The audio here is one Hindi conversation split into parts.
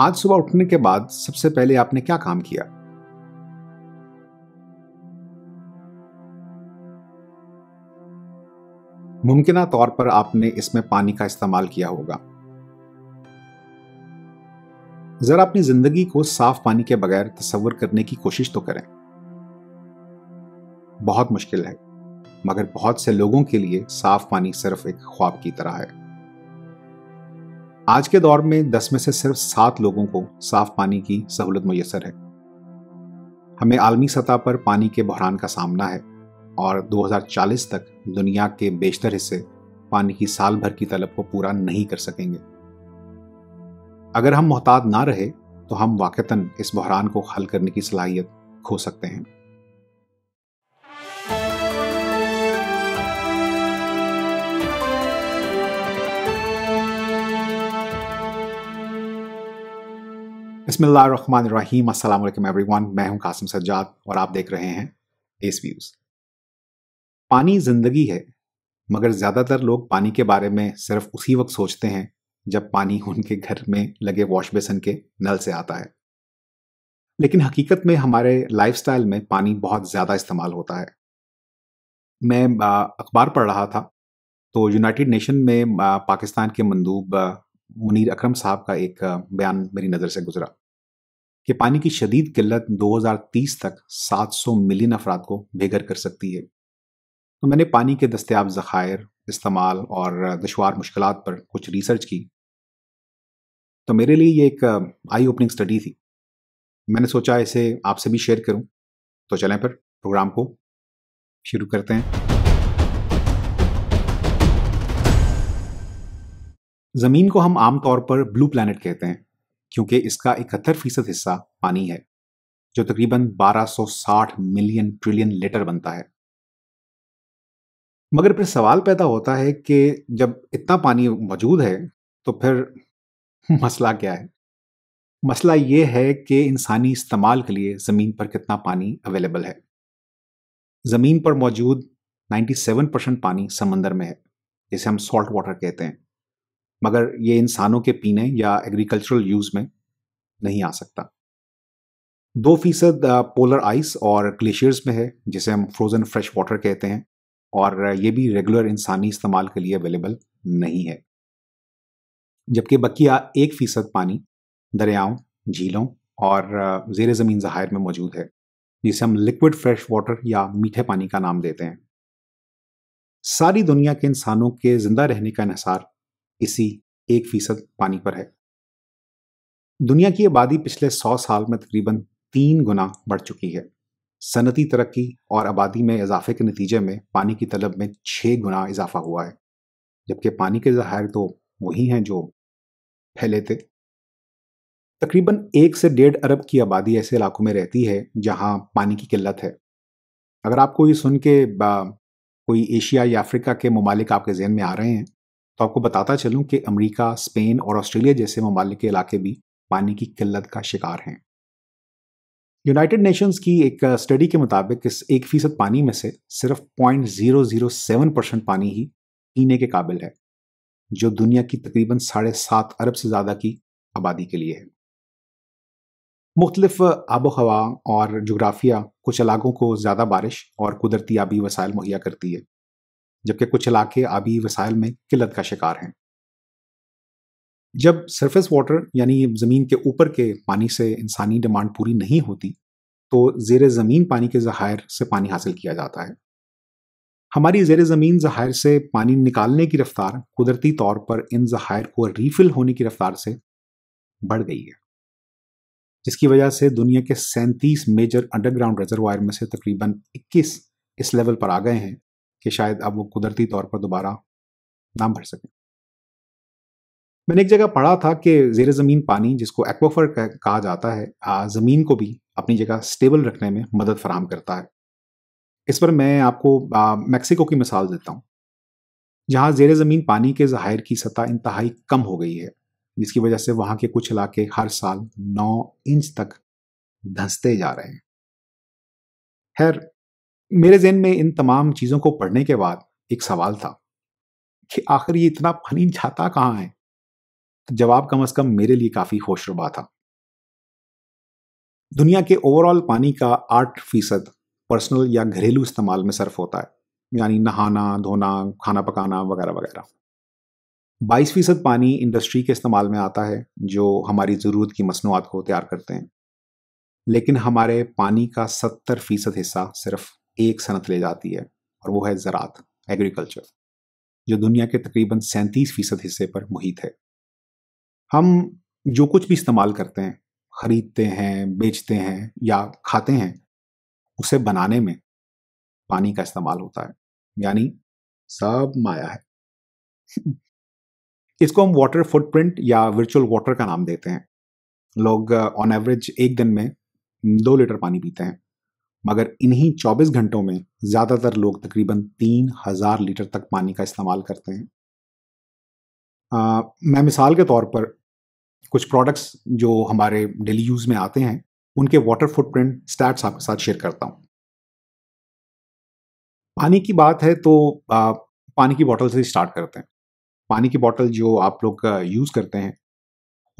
आज सुबह उठने के बाद सबसे पहले आपने क्या काम किया मुमकिन तौर पर आपने इसमें पानी का इस्तेमाल किया होगा जरा अपनी जिंदगी को साफ पानी के बगैर तस्वर करने की कोशिश तो करें बहुत मुश्किल है मगर बहुत से लोगों के लिए साफ पानी सिर्फ एक ख्वाब की तरह है आज के दौर में दस में से सिर्फ सात लोगों को साफ पानी की सहूलत मैसर है हमें आलमी सतह पर पानी के बहरान का सामना है और 2040 तक दुनिया के बेशतर हिस्से पानी की साल भर की तलब को पूरा नहीं कर सकेंगे अगर हम मोहताद ना रहे तो हम वाकता इस बहरान को हल करने की सलाहियत खो सकते हैं अस्सलाम वालेकुम एवरीवन मैं हूं कासिम सज्जाद और आप देख रहे हैं एस व्यूज़ पानी ज़िंदगी है मगर ज़्यादातर लोग पानी के बारे में सिर्फ उसी वक्त सोचते हैं जब पानी उनके घर में लगे वॉश बेसन के नल से आता है लेकिन हकीकत में हमारे लाइफस्टाइल में पानी बहुत ज़्यादा इस्तेमाल होता है मैं अखबार पढ़ रहा था तो यूनाइटेड नेशन में पाकिस्तान के मंदूब मुनीर अकरम साहब का एक बयान मेरी नज़र से गुजरा कि पानी की शदीद किल्लत 2030 तक 700 मिलियन अफराद को बेघर कर सकती है तो मैंने पानी के दस्तियाब ज़ख़ायर इस्तेमाल और दुशवार मुश्किल पर कुछ रिसर्च की तो मेरे लिए ये एक आई ओपनिंग स्टडी थी मैंने सोचा इसे आपसे भी शेयर करूं तो चलें पर प्रोग्राम को शुरू करते हैं ज़मीन को हम आमतौर पर ब्लू प्लैनेट कहते हैं क्योंकि इसका इकहत्तर फीसद हिस्सा पानी है जो तकरीबन 1260 मिलियन ट्रिलियन लीटर बनता है मगर फिर सवाल पैदा होता है कि जब इतना पानी मौजूद है तो फिर मसला क्या है मसला यह है कि इंसानी इस्तेमाल के लिए ज़मीन पर कितना पानी अवेलेबल है ज़मीन पर मौजूद 97 परसेंट पानी समंदर में है जिसे हम सॉल्ट वाटर कहते हैं मगर ये इंसानों के पीने या एग्रीकल्चरल यूज़ में नहीं आ सकता दो फीसद पोलर आइस और ग्लेशियर्स में है जिसे हम फ्रोज़न फ्रेश वाटर कहते हैं और ये भी रेगुलर इंसानी इस्तेमाल के लिए अवेलेबल नहीं है जबकि बकिया एक फ़ीसद पानी दरियाओं झीलों और जेर ज़मीन जहायर में मौजूद है जिसे हम लिक्विड फ्रेश वाटर या मीठे पानी का नाम देते हैं सारी दुनिया के इंसानों के ज़िंदा रहने का इसार इसी एक फीसद पानी पर है दुनिया की आबादी पिछले सौ साल में तकरीबन तीन गुना बढ़ चुकी है सनती तरक्की और आबादी में इजाफे के नतीजे में पानी की तलब में छः गुना इजाफा हुआ है जबकि पानी के जहार तो वही हैं जो फैले थे तकरीबन एक से डेढ़ अरब की आबादी ऐसे इलाकों में रहती है जहाँ पानी की किल्लत है अगर आपको ये सुन के कोई एशिया या अफ्रीका के ममालिक आपके जहन में आ रहे हैं तो आपको बताता चलूं कि अमेरिका, स्पेन और ऑस्ट्रेलिया जैसे ममालिक के इलाके भी पानी की किल्लत का शिकार हैं यूनाइटेड नेशंस की एक स्टडी के मुताबिक इस एक फीसद पानी में से सिर्फ point zero zero seven percent पानी ही पीने के काबिल है जो दुनिया की तकरीबन साढ़े सात अरब से ज़्यादा की आबादी के लिए है मुख्तलिफ आबो हवा और जोग्राफिया कुछ इलाकों को ज़्यादा बारिश और कुदरती आबी वसायल मुहैया करती है जबकि कुछ इलाके आबी वसाइल में किल्लत का शिकार हैं जब सरफेस वाटर यानी ज़मीन के ऊपर के पानी से इंसानी डिमांड पूरी नहीं होती तो ज़ेर ज़मीन पानी के ज़ाहिर से पानी हासिल किया जाता है हमारी ज़ेर ज़मीन ज़ाहिर से पानी निकालने की रफ्तार कुदरती तौर पर इन ज़ाहिर को रीफिल होने की रफ्तार से बढ़ गई है जिसकी वजह से दुनिया के सैंतीस मेजर अंडरग्राउंड रिजर्वायर में से तकरीबन 21 इस लेवल पर आ गए हैं कि शायद अब वो कुदरती तौर पर दोबारा नाम भर सकें मैंने एक जगह पढ़ा था कि जेर ज़मीन पानी जिसको एक्वाफर कहा जाता है ज़मीन को भी अपनी जगह स्टेबल रखने में मदद फराम करता है इस पर मैं आपको मेक्सिको की मिसाल देता हूँ जहाँ जेर ज़मीन पानी के जाहिर की सतह इंतहाई कम हो गई है जिसकी वजह से वहाँ के कुछ इलाके हर साल नौ इंच तक धंसते जा रहे हैं खैर मेरे जहन में इन तमाम चीज़ों को पढ़ने के बाद एक सवाल था कि आखिर ये इतना फनी छाता कहाँ है तो जवाब कम अज कम मेरे लिए काफ़ी होशरुबा था दुनिया के ओवरऑल पानी का आठ फीसद पर्सनल या घरेलू इस्तेमाल में सर्फ होता है यानी नहाना धोना खाना पकाना वगैरह वगैरह बाईस फीसद पानी इंडस्ट्री के इस्तेमाल में आता है जो हमारी ज़रूरत की मसनूआत को तैयार करते हैं लेकिन हमारे पानी का सत्तर फीसद हिस्सा सिर्फ एक सनत ले जाती है और वो है ज़रात एग्रीकल्चर जो दुनिया के तकरीबन सैंतीस फीसद हिस्से पर मुहित है हम जो कुछ भी इस्तेमाल करते हैं ख़रीदते हैं बेचते हैं या खाते हैं उसे बनाने में पानी का इस्तेमाल होता है यानी सब माया है इसको हम वाटर फुटप्रिंट या वर्चुअल वाटर का नाम देते हैं लोग ऑन uh, एवरेज एक दिन में दो लीटर पानी पीते हैं मगर इन्हीं 24 घंटों में ज़्यादातर लोग तकरीबन 3000 लीटर तक पानी का इस्तेमाल करते हैं आ, मैं मिसाल के तौर पर कुछ प्रोडक्ट्स जो हमारे डेली यूज़ में आते हैं उनके वाटर फुटप्रिंट स्टैट्स आपके साथ शेयर करता हूँ पानी की बात है तो आ, पानी की बॉटल से स्टार्ट करते हैं पानी की बॉटल जो आप लोग यूज़ करते हैं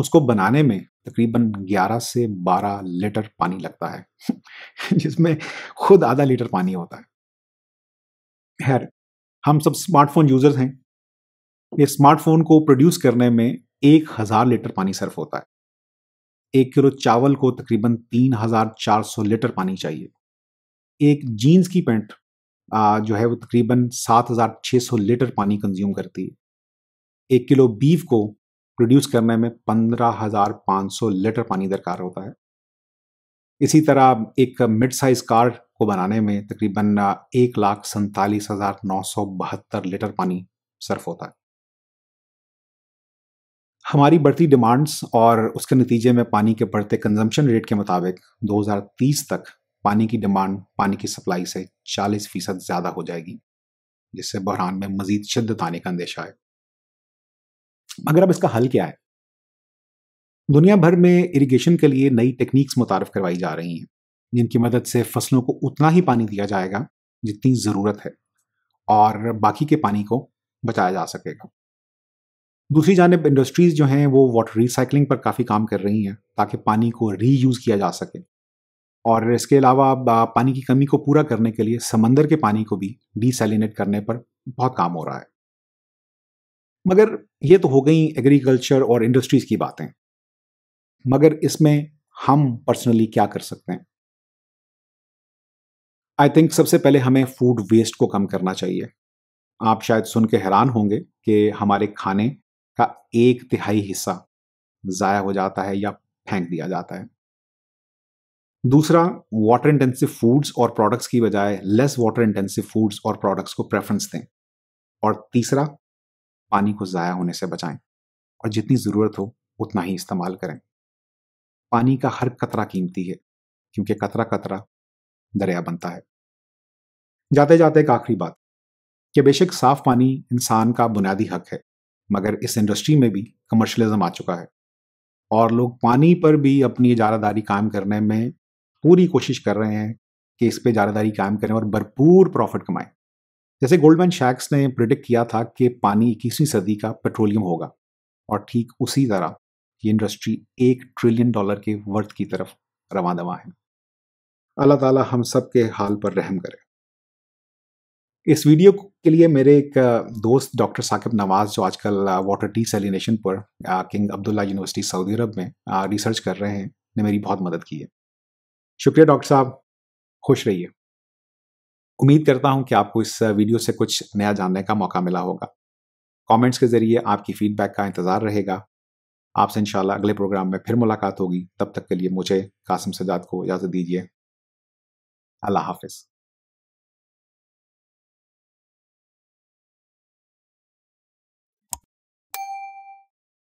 उसको बनाने में तकरीबन 11 से 12 लीटर पानी लगता है जिसमें खुद आधा लीटर पानी होता है खैर हम सब स्मार्टफोन यूजर्स हैं ये स्मार्टफोन को प्रोड्यूस करने में एक हज़ार लीटर पानी सर्फ होता है एक किलो चावल को तकरीबन तीन हज़ार चार सौ लीटर पानी चाहिए एक जीन्स की पैंट जो है वो तकरीबन सात हज़ार छः सौ लीटर पानी कंज्यूम करती है एक किलो बीफ को प्रोड्यूस करने में पंद्रह हज़ार पाँच सौ लीटर पानी दरकार होता है इसी तरह एक मिड साइज कार को बनाने में तकरीबन एक लाख सैतालीस हज़ार नौ सौ बहत्तर लीटर पानी सर्फ होता है हमारी बढ़ती डिमांड्स और उसके नतीजे में पानी के बढ़ते कंजम्पशन रेट के मुताबिक 2030 तक पानी की डिमांड पानी की सप्लाई से 40 फीसद ज़्यादा हो जाएगी जिससे बहरान में मजीद शिद्दत आने का अंदेशा है मगर अब इसका हल क्या है दुनिया भर में इरिगेशन के लिए नई टेक्निक्स मुतारफ करवाई जा रही हैं जिनकी मदद से फसलों को उतना ही पानी दिया जाएगा जितनी ज़रूरत है और बाकी के पानी को बचाया जा सकेगा दूसरी जानब इंडस्ट्रीज़ जो हैं वो वाटर रिसाइकलिंग पर काफ़ी काम कर रही हैं ताकि पानी को रीयूज़ किया जा सके और इसके अलावा पानी की कमी को पूरा करने के लिए समंदर के पानी को भी डीसेलिनेट करने पर बहुत काम हो रहा है मगर ये तो हो गई एग्रीकल्चर और इंडस्ट्रीज की बातें मगर इसमें हम पर्सनली क्या कर सकते हैं आई थिंक सबसे पहले हमें फूड वेस्ट को कम करना चाहिए आप शायद सुन के हैरान होंगे कि हमारे खाने का एक तिहाई हिस्सा ज़ाया हो जाता है या फेंक दिया जाता है दूसरा वाटर इंटेंसिव फूड्स और प्रोडक्ट्स की बजाय लेस वाटर इंटेंसिव फूड्स और प्रोडक्ट्स को प्रेफरेंस दें और तीसरा पानी को ज़ाया होने से बचाएं और जितनी ज़रूरत हो उतना ही इस्तेमाल करें पानी का हर कतरा कीमती है क्योंकि कतरा कतरा दरिया बनता है जाते जाते एक आखिरी बात कि बेशक साफ पानी इंसान का बुनियादी हक है मगर इस इंडस्ट्री में भी कमर्शलिज्म आ चुका है और लोग पानी पर भी अपनी इजारादारी कायम करने में पूरी कोशिश कर रहे हैं कि इस पर इजारादारी कायम करें और भरपूर प्रॉफिट कमाएं जैसे गोल्डमैन शैक्स ने प्रिडिक्ट किया था कि पानी इक्कीसवीं सदी का पेट्रोलियम होगा और ठीक उसी तरह ये इंडस्ट्री एक ट्रिलियन डॉलर के वर्थ की तरफ रवा दवा है अल्लाह ताला हम सब के हाल पर रहम करे इस वीडियो के लिए मेरे एक दोस्त डॉक्टर साकिब नवाज जो आजकल वाटर डी सेलिनेशन पर King Abdullah University Saudi Arab में रिसर्च कर रहे हैं ने मेरी बहुत मदद की है शुक्रिया डॉक्टर साहब खुश रहिए उम्मीद करता हूं कि आपको इस वीडियो से कुछ नया जानने का मौका मिला होगा कमेंट्स के ज़रिए आपकी फीडबैक का इंतज़ार रहेगा आपसे इंशाल्लाह अगले प्रोग्राम में फिर मुलाकात होगी तब तक के लिए मुझे कासिम सजाद को इजाज़त दीजिए अल्लाह हाफिज़